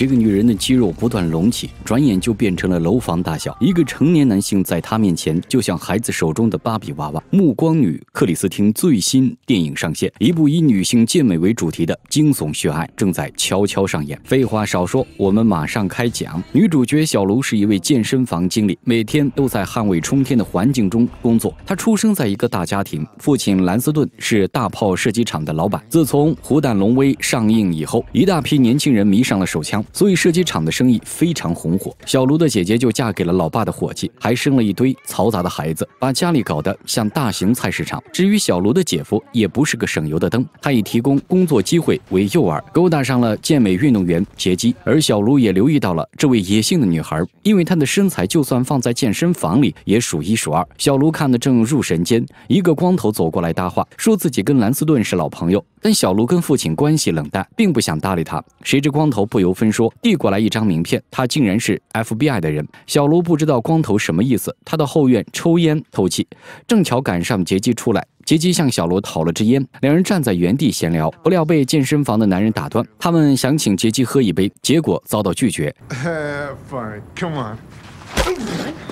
这个女人的肌肉不断隆起，转眼就变成了楼房大小。一个成年男性在她面前，就像孩子手中的芭比娃娃。暮光女克里斯汀最新电影上线，一部以女性健美为主题的惊悚血案正在悄悄上演。废话少说，我们马上开讲。女主角小卢是一位健身房经理，每天都在汗味冲天的环境中工作。她出生在一个大家庭，父亲兰斯顿是大炮射击场的老板。自从《虎胆龙威》上映以后，一大批年轻人迷上了手枪。所以射击场的生意非常红火，小卢的姐姐就嫁给了老爸的伙计，还生了一堆嘈杂的孩子，把家里搞得像大型菜市场。至于小卢的姐夫，也不是个省油的灯，他以提供工作机会为诱饵，勾搭上了健美运动员杰基。而小卢也留意到了这位野性的女孩，因为她的身材，就算放在健身房里也数一数二。小卢看得正入神间，一个光头走过来搭话，说自己跟兰斯顿是老朋友，但小卢跟父亲关系冷淡，并不想搭理他。谁知光头不由分说。说递过来一张名片，他竟然是 FBI 的人。小卢不知道光头什么意思，他到后院抽烟透气，正巧赶上杰基出来。杰基向小卢讨了支烟，两人站在原地闲聊，不料被健身房的男人打断。他们想请杰基喝一杯，结果遭到拒绝。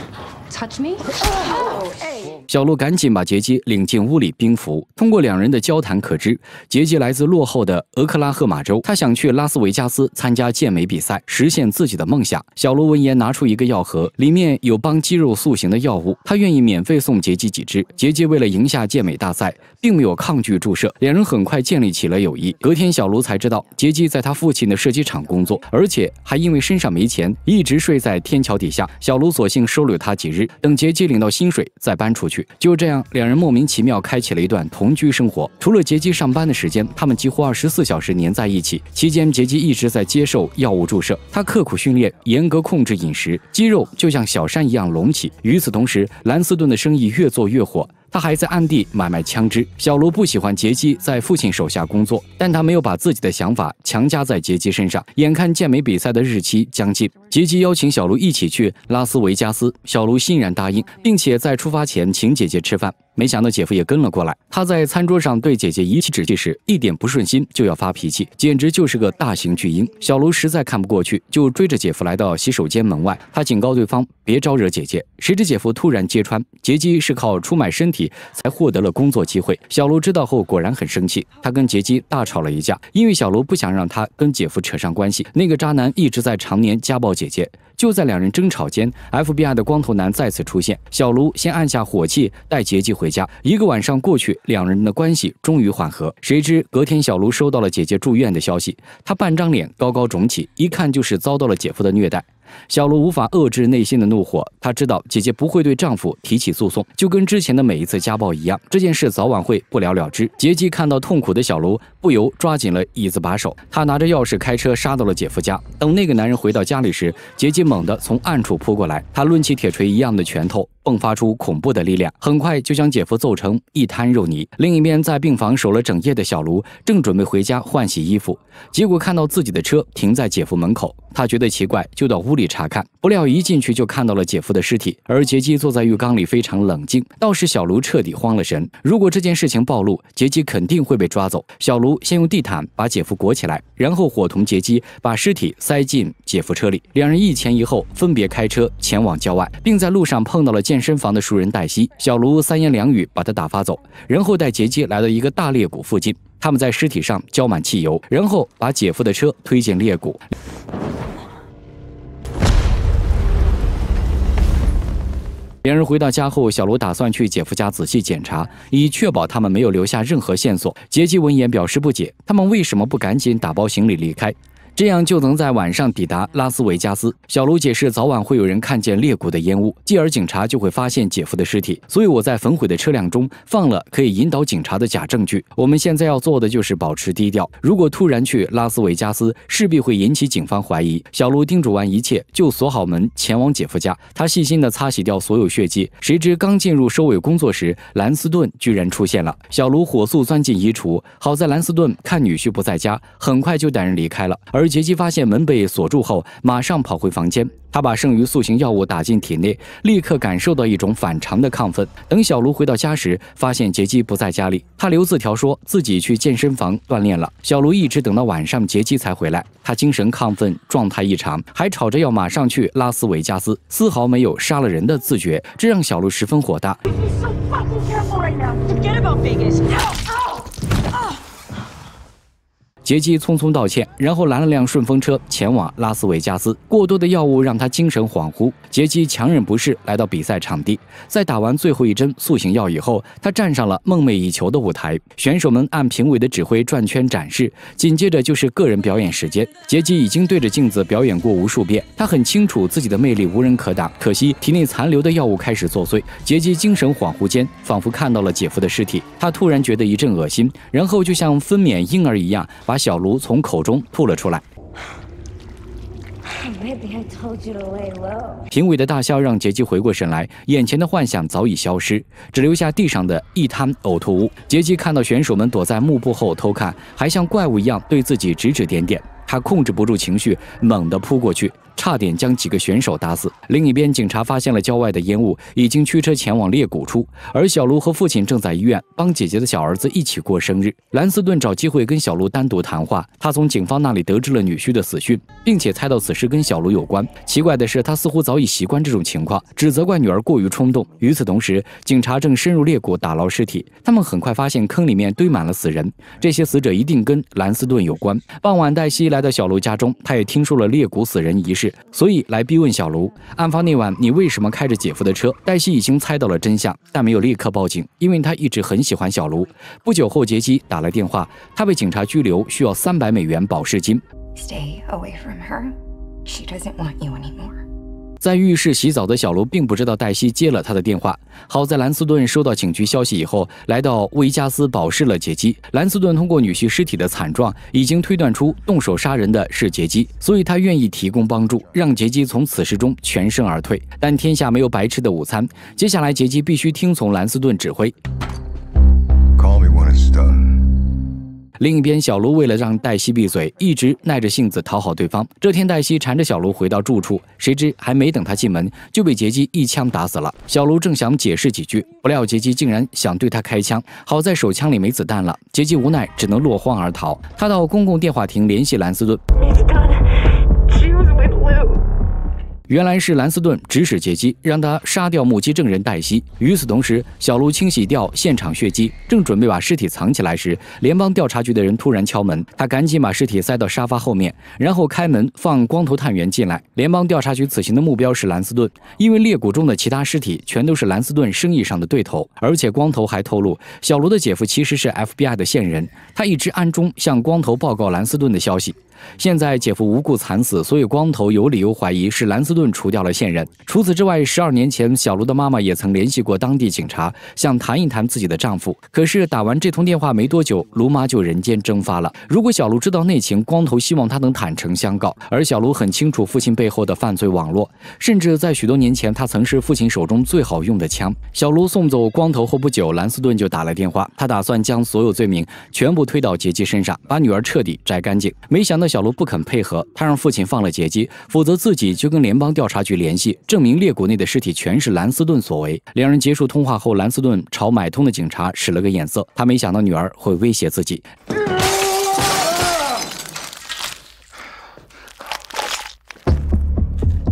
小卢赶紧把杰基领进屋里，冰服。通过两人的交谈可知，杰基来自落后的俄克拉荷马州，他想去拉斯维加斯参加健美比赛，实现自己的梦想。小卢闻言拿出一个药盒，里面有帮肌肉塑形的药物，他愿意免费送杰基几支。杰基为了赢下健美大赛，并没有抗拒注射，两人很快建立起了友谊。隔天，小卢才知道杰基在他父亲的射击场工作，而且还因为身上没钱，一直睡在天桥底下。小卢索性收留他几日。等杰基领到薪水再搬出去，就这样，两人莫名其妙开启了一段同居生活。除了杰基上班的时间，他们几乎二十四小时黏在一起。期间，杰基一直在接受药物注射，他刻苦训练，严格控制饮食，肌肉就像小山一样隆起。与此同时，兰斯顿的生意越做越火。他还在暗地买卖枪支。小卢不喜欢杰基在父亲手下工作，但他没有把自己的想法强加在杰基身上。眼看健美比赛的日期将近，杰基邀请小卢一起去拉斯维加斯，小卢欣然答应，并且在出发前请姐姐吃饭。没想到姐夫也跟了过来。他在餐桌上对姐姐气之气时，一点不顺心就要发脾气，简直就是个大型巨婴。小卢实在看不过去，就追着姐夫来到洗手间门外。他警告对方别招惹姐姐。谁知姐夫突然揭穿，杰基是靠出卖身体才获得了工作机会。小卢知道后果然很生气，他跟杰基大吵了一架，因为小卢不想让他跟姐夫扯上关系。那个渣男一直在常年家暴姐姐。就在两人争吵间，FBI 的光头男再次出现。小卢先按下火气，带杰基回家。一个晚上过去，两人的关系终于缓和。谁知隔天，小卢收到了姐姐住院的消息，他半张脸高高肿起，一看就是遭到了姐夫的虐待。小卢无法遏制内心的怒火，她知道姐姐不会对丈夫提起诉讼，就跟之前的每一次家暴一样，这件事早晚会不了了之。杰姬看到痛苦的小卢，不由抓紧了椅子把手。他拿着钥匙开车杀到了姐夫家。等那个男人回到家里时，杰姬猛地从暗处扑过来，他抡起铁锤一样的拳头。迸发出恐怖的力量，很快就将姐夫揍成一滩肉泥。另一边，在病房守了整夜的小卢，正准备回家换洗衣服，结果看到自己的车停在姐夫门口，他觉得奇怪，就到屋里查看。不料一进去就看到了姐夫的尸体，而杰基坐在浴缸里非常冷静，倒是小卢彻底慌了神。如果这件事情暴露，杰基肯定会被抓走。小卢先用地毯把姐夫裹起来，然后伙同杰基把尸体塞进姐夫车里，两人一前一后分别开车前往郊外，并在路上碰到了见。健身房的熟人黛西，小卢三言两语把他打发走，然后带杰基来到一个大裂谷附近。他们在尸体上浇满汽油，然后把姐夫的车推进裂谷。两人回到家后，小卢打算去姐夫家仔细检查，以确保他们没有留下任何线索。杰基闻言表示不解，他们为什么不赶紧打包行李离开？这样就能在晚上抵达拉斯维加斯。小卢解释，早晚会有人看见裂谷的烟雾，继而警察就会发现姐夫的尸体。所以我在焚毁的车辆中放了可以引导警察的假证据。我们现在要做的就是保持低调。如果突然去拉斯维加斯，势必会引起警方怀疑。小卢叮嘱完一切，就锁好门，前往姐夫家。他细心地擦洗掉所有血迹。谁知刚进入收尾工作时，兰斯顿居然出现了。小卢火速钻进衣橱。好在兰斯顿看女婿不在家，很快就带人离开了。而杰基发现门被锁住后，马上跑回房间。他把剩余塑形药物打进体内，立刻感受到一种反常的亢奋。等小卢回到家时，发现杰基不在家里，他留字条说自己去健身房锻炼了。小卢一直等到晚上，杰基才回来。他精神亢奋，状态异常，还吵着要马上去拉斯维加斯，丝毫没有杀了人的自觉，这让小卢十分火大。杰基匆匆道歉，然后拦了辆顺风车前往拉斯维加斯。过多的药物让他精神恍惚。杰基强忍不适，来到比赛场地，在打完最后一针塑形药以后，他站上了梦寐以求的舞台。选手们按评委的指挥转圈展示，紧接着就是个人表演时间。杰基已经对着镜子表演过无数遍，他很清楚自己的魅力无人可挡。可惜体内残留的药物开始作祟，杰基精神恍惚间仿佛看到了姐夫的尸体。他突然觉得一阵恶心，然后就像分娩婴儿一样把。小卢从口中吐了出来。评委的大笑让杰基回过神来，眼前的幻想早已消失，只留下地上的一滩呕吐物。杰基看到选手们躲在幕布后偷看，还像怪物一样对自己指指点点，他控制不住情绪，猛地扑过去。差点将几个选手打死。另一边，警察发现了郊外的烟雾，已经驱车前往裂谷处。而小卢和父亲正在医院帮姐姐的小儿子一起过生日。兰斯顿找机会跟小卢单独谈话，他从警方那里得知了女婿的死讯，并且猜到此事跟小卢有关。奇怪的是，他似乎早已习惯这种情况，只责怪女儿过于冲动。与此同时，警察正深入裂谷打捞尸体，他们很快发现坑里面堆满了死人，这些死者一定跟兰斯顿有关。傍晚，黛西来到小卢家中，他也听说了裂谷死人一事。所以来逼问小卢，案发那晚你为什么开着姐夫的车？黛西已经猜到了真相，但没有立刻报警，因为她一直很喜欢小卢。不久后，杰基打来电话，他被警察拘留，需要三百美元保释金。Stay away from her. She doesn't want you anymore. 在浴室洗澡的小卢并不知道黛西接了他的电话。好在兰斯顿收到警局消息以后，来到威加斯保释了杰基。兰斯顿通过女婿尸体的惨状，已经推断出动手杀人的是杰基，所以他愿意提供帮助，让杰基从此事中全身而退。但天下没有白吃的午餐，接下来杰基必须听从兰斯顿指挥。Call me when it's done. 另一边，小卢为了让黛西闭嘴，一直耐着性子讨好对方。这天，黛西缠着小卢回到住处，谁知还没等他进门，就被杰基一枪打死了。小卢正想解释几句，不料杰基竟然想对他开枪，好在手枪里没子弹了，杰基无奈只能落荒而逃。他到公共电话亭联系兰斯顿。原来是兰斯顿指使劫机，让他杀掉目击证人黛西。与此同时，小卢清洗掉现场血迹，正准备把尸体藏起来时，联邦调查局的人突然敲门。他赶紧把尸体塞到沙发后面，然后开门放光头探员进来。联邦调查局此行的目标是兰斯顿，因为裂谷中的其他尸体全都是兰斯顿生意上的对头，而且光头还透露，小卢的姐夫其实是 FBI 的线人，他一直暗中向光头报告兰斯顿的消息。现在姐夫无故惨死，所以光头有理由怀疑是兰斯顿除掉了线人。除此之外，十二年前小卢的妈妈也曾联系过当地警察，想谈一谈自己的丈夫。可是打完这通电话没多久，卢妈就人间蒸发了。如果小卢知道内情，光头希望他能坦诚相告。而小卢很清楚父亲背后的犯罪网络，甚至在许多年前，他曾是父亲手中最好用的枪。小卢送走光头后不久，兰斯顿就打来电话，他打算将所有罪名全部推到杰基身上，把女儿彻底摘干净。没想到。小卢不肯配合，他让父亲放了杰基，否则自己就跟联邦调查局联系，证明裂谷内的尸体全是兰斯顿所为。两人结束通话后，兰斯顿朝买通的警察使了个眼色，他没想到女儿会威胁自己。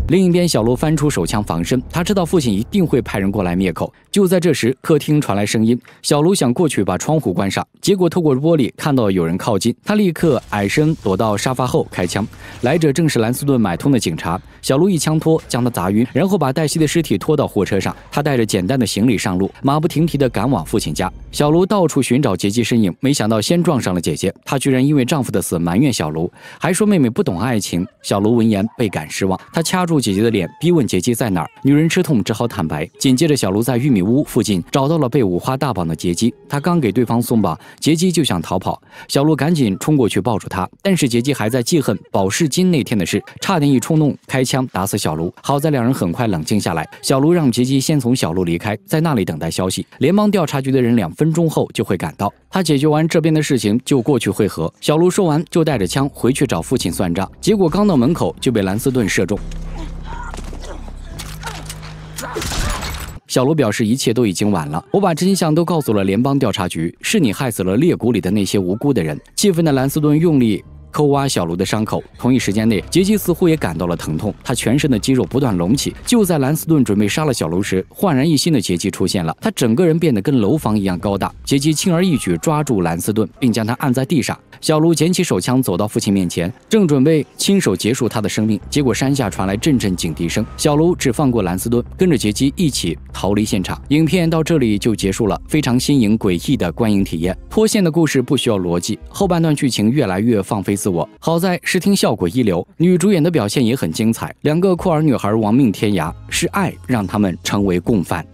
另一边，小卢翻出手枪防身。他知道父亲一定会派人过来灭口。就在这时，客厅传来声音。小卢想过去把窗户关上，结果透过玻璃看到有人靠近。他立刻矮身躲到沙发后开枪，来者正是兰斯顿买通的警察。小卢一枪托将他砸晕，然后把黛西的尸体拖到货车上。他带着简单的行李上路，马不停蹄地赶往父亲家。小卢到处寻找杰基身影，没想到先撞上了姐姐。她居然因为丈夫的死埋怨小卢，还说妹妹不懂爱情。小卢闻言倍感失望，他掐住。姐姐的脸，逼问杰基在哪儿。女人吃痛，只好坦白。紧接着，小卢在玉米屋附近找到了被五花大绑的杰基。他刚给对方松绑，杰基就想逃跑，小卢赶紧冲过去抱住他。但是杰基还在记恨保释金那天的事，差点一冲动开枪打死小卢。好在两人很快冷静下来。小卢让杰基先从小路离开，在那里等待消息。联邦调查局的人两分钟后就会赶到，他解决完这边的事情就过去会合。小卢说完，就带着枪回去找父亲算账。结果刚到门口就被兰斯顿射中。小罗表示一切都已经晚了，我把真相都告诉了联邦调查局，是你害死了裂谷里的那些无辜的人。气愤的兰斯顿用力。抠挖小卢的伤口，同一时间内，杰基似乎也感到了疼痛，他全身的肌肉不断隆起。就在兰斯顿准备杀了小卢时，焕然一新的杰基出现了，他整个人变得跟楼房一样高大。杰基轻而易举抓住兰斯顿，并将他按在地上。小卢捡起手枪，走到父亲面前，正准备亲手结束他的生命，结果山下传来阵阵警笛声。小卢只放过兰斯顿，跟着杰基一起逃离现场。影片到这里就结束了，非常新颖诡异的观影体验。脱线的故事不需要逻辑，后半段剧情越来越放飞。自我好在视听效果一流，女主演的表现也很精彩。两个酷儿女孩亡命天涯，是爱让他们成为共犯。